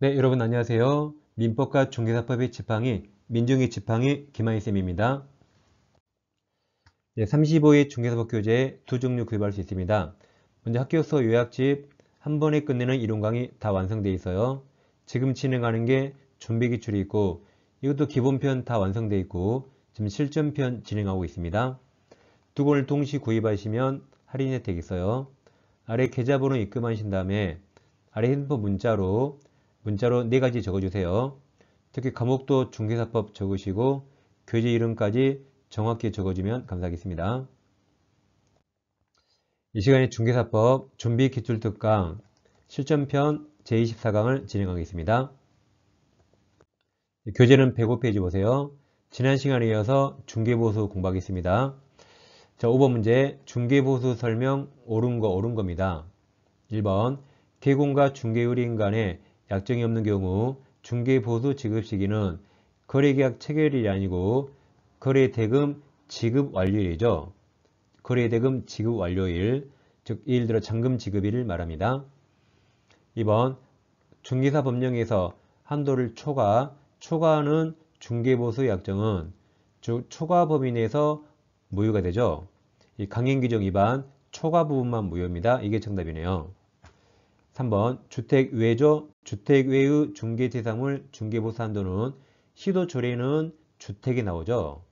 네, 여러분 안녕하세요. 민법과 중개사법의 지팡이, 민중의 지팡이 김하희쌤입니다. 네, 35의 중개사법 교재 두 종류 구입할 수 있습니다. 먼저 학교서 요약집 한 번에 끝내는 이론 강의 다 완성되어 있어요. 지금 진행하는 게 준비 기출이 있고 이것도 기본편 다 완성되어 있고 지금 실전편 진행하고 있습니다. 두 권을 동시 구입하시면 할인 혜택이 있어요. 아래 계좌번호 입금하신 다음에 아래 핸드폰 문자로 문자로 4 가지 적어주세요. 특히 과목도 중개사법 적으시고 교재 이름까지 정확히 적어주면 감사하겠습니다. 이 시간에 중개사법 준비 기출 특강 실전편 제24강을 진행하겠습니다. 교재는 105페이지 보세요. 지난 시간에 이어서 중개보수 공부하겠습니다. 자, 5번 문제 중개보수 설명 옳은 거 옳은 겁니다. 1번 개공과 중개의뢰인 간의 약정이 없는 경우 중개보수 지급 시기는 거래계약 체결일이 아니고 거래대금 지급 완료일이죠. 거래대금 지급 완료일, 즉 예를 들어 잔금 지급일을 말합니다. 2번 중개사 법령에서 한도를 초과, 초과하는 중개보수 약정은 즉 초과 범위 내에서 무효가 되죠. 이 강행규정 위반 초과 부분만 무효입니다. 이게 정답이네요. 3번 주택 외조 주택 외의 중개 재산물 중개보수 한도는 시도 조례는 주택이 나오죠.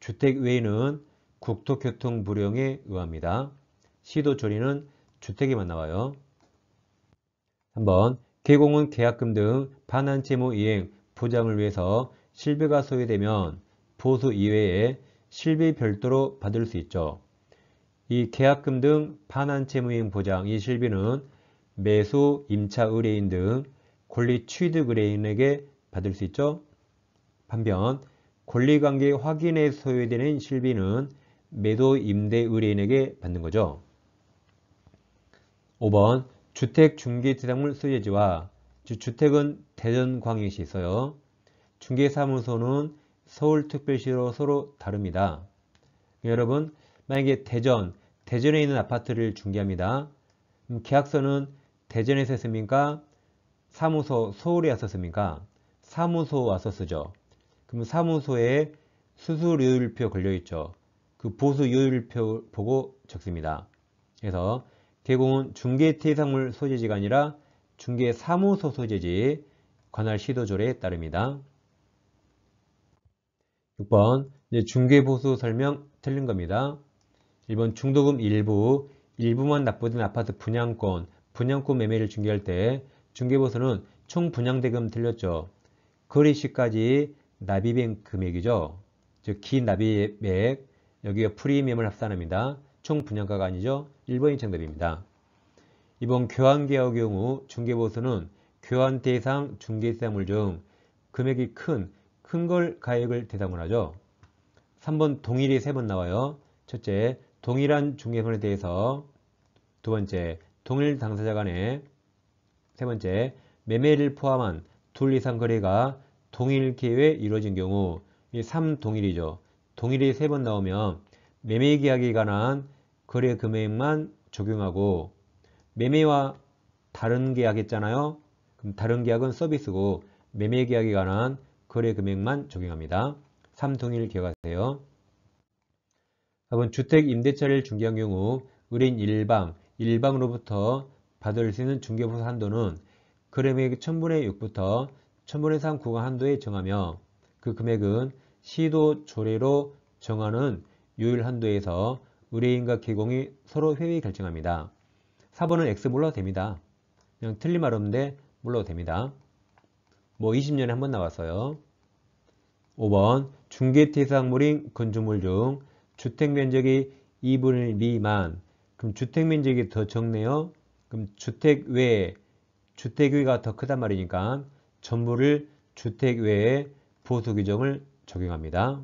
주택 외에는 국토교통부령에 의합니다. 시도 조례는 주택에만 나와요. 3번 개공은 계약금 등 반환 채무 이행 보장을 위해서 실비가 소요되면 보수 이외에 실비 별도로 받을 수 있죠. 이 계약금 등 반환 채무 이행 보장 이 실비는 매수, 임차 의뢰인 등 권리 취득 의뢰인에게 받을 수 있죠. 반면 권리관계 확인에 소요되는 실비는 매도 임대 의뢰인에게 받는 거죠. 5번 주택 중개대상물 소재지와 주택은 대전 광역시 있어요. 중개사무소는 서울특별시로 서로 다릅니다. 여러분 만약에 대전, 대전에 있는 아파트를 중개합니다. 음, 계약서는 대전에서 했습니까? 사무소 서울에 왔었습니까 사무소 왔었 쓰죠. 그럼 사무소에 수수료율표 걸려있죠. 그 보수요율표 보고 적습니다. 그래서 개공은 중개대상물 소재지가 아니라 중개사무소 소재지 관할 시도조례에 따릅니다. 6번 중개보수 설명 틀린 겁니다. 1번 중도금 일부, 일부만 납부된 아파트 분양권, 분양권 매매를 중개할 때 중개보수는 총 분양대금 들렸죠. 거래시까지 납입액 금액이죠. 즉 기납입액 여기가 프리미엄을 합산합니다. 총 분양가가 아니죠. 1번이 정답입니다. 이번 교환계약의 경우 중개보수는 교환 대상 중개세물 중 금액이 큰 큰 걸 가액을 대상으로 하죠. 3번 동일이 3번 나와요. 첫째, 동일한 중개선에 대해서 두 번째, 동일 당사자 간에세 번째, 매매를 포함한 둘 이상 거래가 동일 기회에 이루어진 경우 이 3동일이죠. 동일이 세 번 나오면 매매 계약에 관한 거래 금액만 적용하고 매매와 다른 계약 했잖아요. 그럼 다른 계약은 서비스고 매매 계약에 관한 거래 금액만 적용합니다. 3동일 기억하세요. 4번 주택 임대차를 중개한 경우 의뢰인 일방 일방으로부터 받을 수 있는 중개보수 한도는 그램액 1000분의 6부터 1000분의 3 구간 한도에 정하며 그 금액은 시도 조례로 정하는 요일 한도에서 의뢰인과 개공이 서로 회의 결정합니다. 4번은 X 몰라도 됩니다. 그냥 틀린 말 없는데 몰라도 됩니다. 뭐 20년에 한 번 나왔어요. 5번 중개대상물인 건축물 중 주택 면적이 2분의 미만 그럼 주택 면적이 더 적네요. 그럼 주택 외에 주택 외가 더 크단 말이니까 전부를 주택 외에 보수 규정을 적용합니다.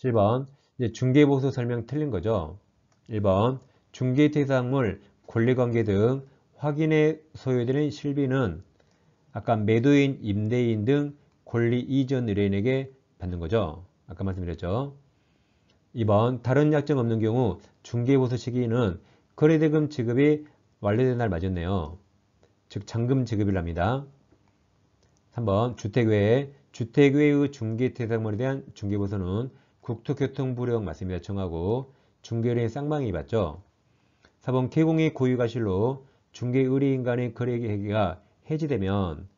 7번 이제 중개보수 설명 틀린 거죠. 1번 중개대상물 권리관계 등 확인에 소요되는 실비는 아까 매도인, 임대인 등 권리 이전 의뢰인에게 받는 거죠. 아까 말씀드렸죠. 2번 다른 약정 없는 경우 중개보수 시기는 거래대금 지급이 완료된 날 맞았네요. 즉 잔금 지급이랍니다. 3번 주택 외에 주택 외의 중개 대상물에 대한 중개보수는 국토교통부령 말씀니요청하고 중개인의 쌍방이 받죠 4번 개공의 고유가실로 중개 의뢰인간의 거래계획가 해지되면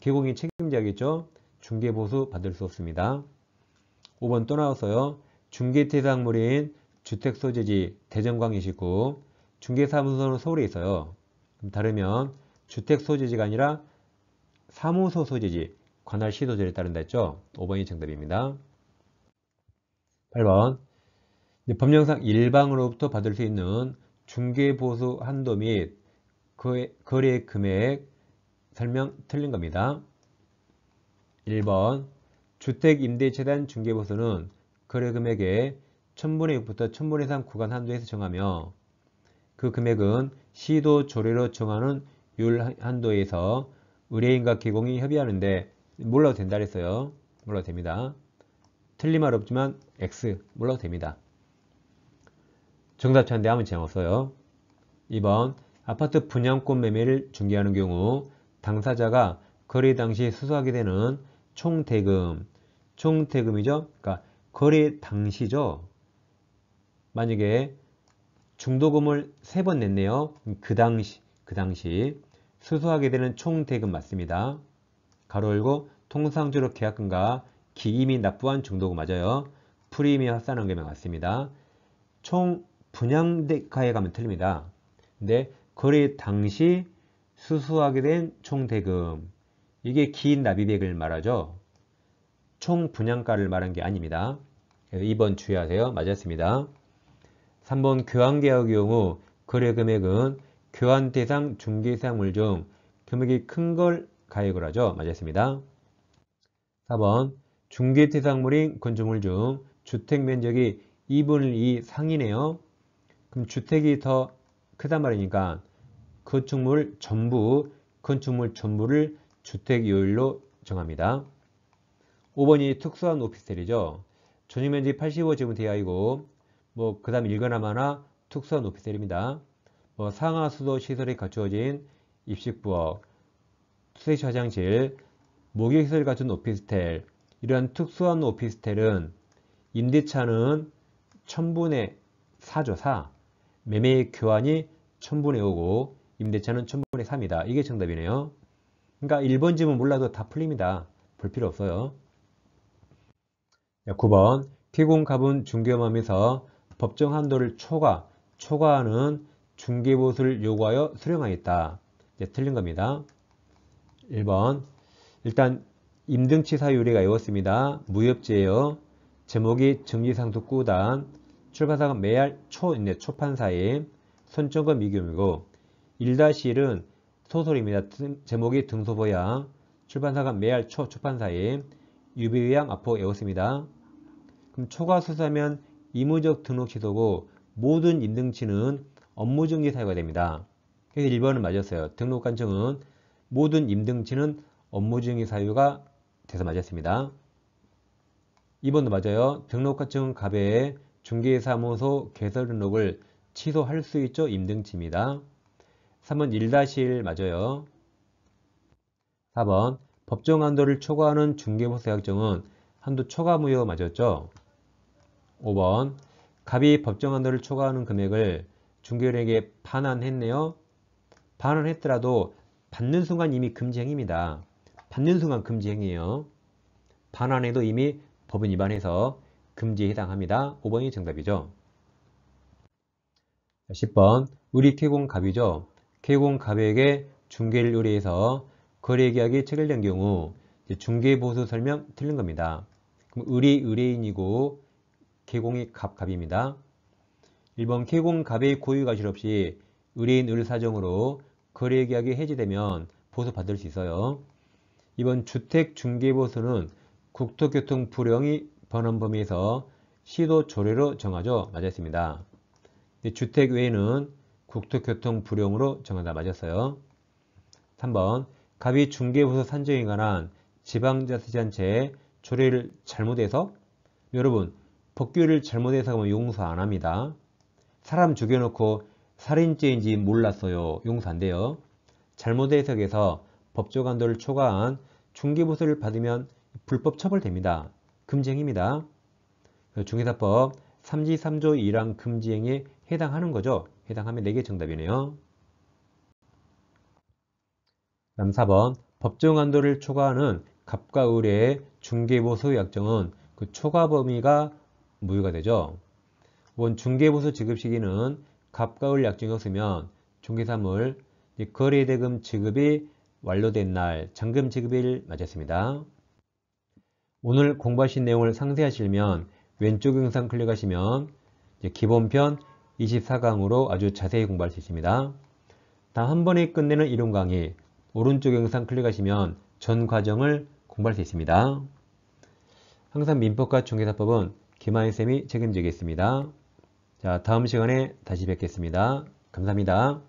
개공이 책임자겠죠. 중개보수 받을 수 없습니다. 5번 또 나왔어요. 중개 대상물인 주택 소재지 대전광이시고 중개사무소는 서울에 있어요. 다르면 주택 소재지가 아니라 사무소 소재지 관할 시도절에 따른다 했죠. 5번이 정답입니다. 8번 법령상 일방으로부터 받을 수 있는 중개보수 한도 및 거래 금액 설명 틀린 겁니다. 1번 주택임대재단 중개보수는 거래 금액의 1000분의 6부터 1000분의 3 구간 한도에서 정하며 그 금액은 시도 조례로 정하는 율 한도에서 의뢰인과 개공이 협의하는데 몰라도 된다 그랬어요. 몰라도 됩니다. 틀린 말 없지만 X 몰라도 됩니다. 정답 찾는데 아무 제한 없어요. 2번 아파트 분양권 매매를 중개하는 경우 당사자가 거래 당시 수수하게 되는 총대금 총대금이죠. 그러니까 거래 당시죠. 만약에 중도금을 세 번 냈네요. 그 당시, 그 당시 수수하게 되는 총 대금 맞습니다. 가로 열고 통상적으로 계약금과 기임이 납부한 중도금 맞아요. 프리미 합산한 금액 맞습니다. 총 분양대가에 가면 틀립니다. 근데 거래 당시 수수하게 된 총 대금 이게 기인 납입액을 말하죠. 총 분양가를 말한 게 아닙니다. 2번 예, 주의하세요. 맞았습니다. 3번 교환계약의 경우 거래금액은 교환 대상 중개 사물 중 금액이 큰 걸 가액을 하죠. 맞았습니다. 4번 중개 대상물인 건축물 중 주택 면적이 2분의 2 상이네요. 그럼 주택이 더 크단 말이니까 건축물 전부, 건축물 전부를 주택 요율로 정합니다. 5번이 특수한 오피스텔이죠. 전용면적 85제곱 대하이고 뭐 그 다음 일거나마나 특수한 오피스텔입니다. 뭐 상하수도 시설이 갖추어진 입식부엌, 수세식 화장실, 목욕시설 갖춘 오피스텔 이러한 특수한 오피스텔은 임대차는 1000분의 4조 4 매매 교환이 1000분의 5고 임대차는 1000분의 3이다. 이게 정답이네요. 그러니까 1번 지문 몰라도 다 풀립니다. 볼 필요 없어요. 9번 티공갑은 중개범에서 법정 한도를 초과, 초과하는 중개보수를 요구하여 수령하였다. 이제 틀린 겁니다. 1번 일단 임등치사 유리가 외웠습니다. 무협지예요. 제목이 정리상속구단 출판사가 매할 초인데 초판사임 손정과 미규이고 1-1은 소설입니다. 제목이 등소보양 출판사가 매할 초 초판사임 유비의양 아포 외웠습니다. 그럼 초과수사면 의무적 등록취소고 모든 임등치는 업무중지 사유가 됩니다. 그래서 1번은 맞았어요. 등록관청은 모든 임등치는 업무중지 사유가 돼서 맞았습니다. 2번도 맞아요. 등록관청 은 갑에 중개사무소 개설 등록을 취소할 수 있죠. 임등치입니다. 3번 1-1 맞아요. 4번 법정 한도를 초과하는 중개보수 약정은 한도 초과 무효 맞았죠. 5번 갑이 법정한도를 초과하는 금액을 중개인에게 반환했네요. 반환했더라도 받는 순간 이미 금지행위입니다. 받는 순간 금지행위에요. 반환해도 이미 법은 위반해서 금지에 해당합니다. 5번이 정답이죠. 10번 우리 쾌공갑이죠. 쾌공갑에게 중개를 의뢰해서 거래계약이 체결된 경우 중개보수 설명 틀린 겁니다. 그럼 의리 의뢰인이고 K공의 갑, 갑입니다. 1번 K공 갑의 고유 가실 없이 의뢰인 을사정으로 거래계약이 해지되면 보수받을 수 있어요. 2번 주택중개보수는 국토교통 불령이 번원 범위에서 시도 조례로 정하죠. 맞았습니다. 네, 주택 외에는 국토교통 불용으로 정하다 맞았어요. 3번 갑이 중개보수 산정에 관한 지방자치단체 조례를 잘못해서 여러분 법규를 잘못해서 하면 용서 안 합니다. 사람 죽여놓고 살인죄인지 몰랐어요. 용서 안 돼요. 잘못 해석해서 법조간도를 초과한 중기보수를 받으면 불법 처벌됩니다. 금지행입니다. 그 중개사법 3지 3조 1항 금지행에 해당하는 거죠. 해당하면 4개 정답이네요. 남 4번 법정한도를 초과하는 갑과 을의 중개보수 약정은 그 초과 범위가 무효가 되죠. 5 중개보수 지급 시기는 갑가을 약정이 없으면 중개사물 거래대금 지급이 완료된 날 잔금 지급일 맞았습니다. 오늘 공부하신 내용을 상세하시려면 왼쪽 영상 클릭하시면 기본편 24강으로 아주 자세히 공부할 수 있습니다. 다 한 번에 끝내는 이론 강의 오른쪽 영상 클릭하시면 전 과정을 공부할 수 있습니다. 항상 민법과 중개사법은 김하인쌤이 책임지겠습니다. 자, 다음 시간에 다시 뵙겠습니다. 감사합니다.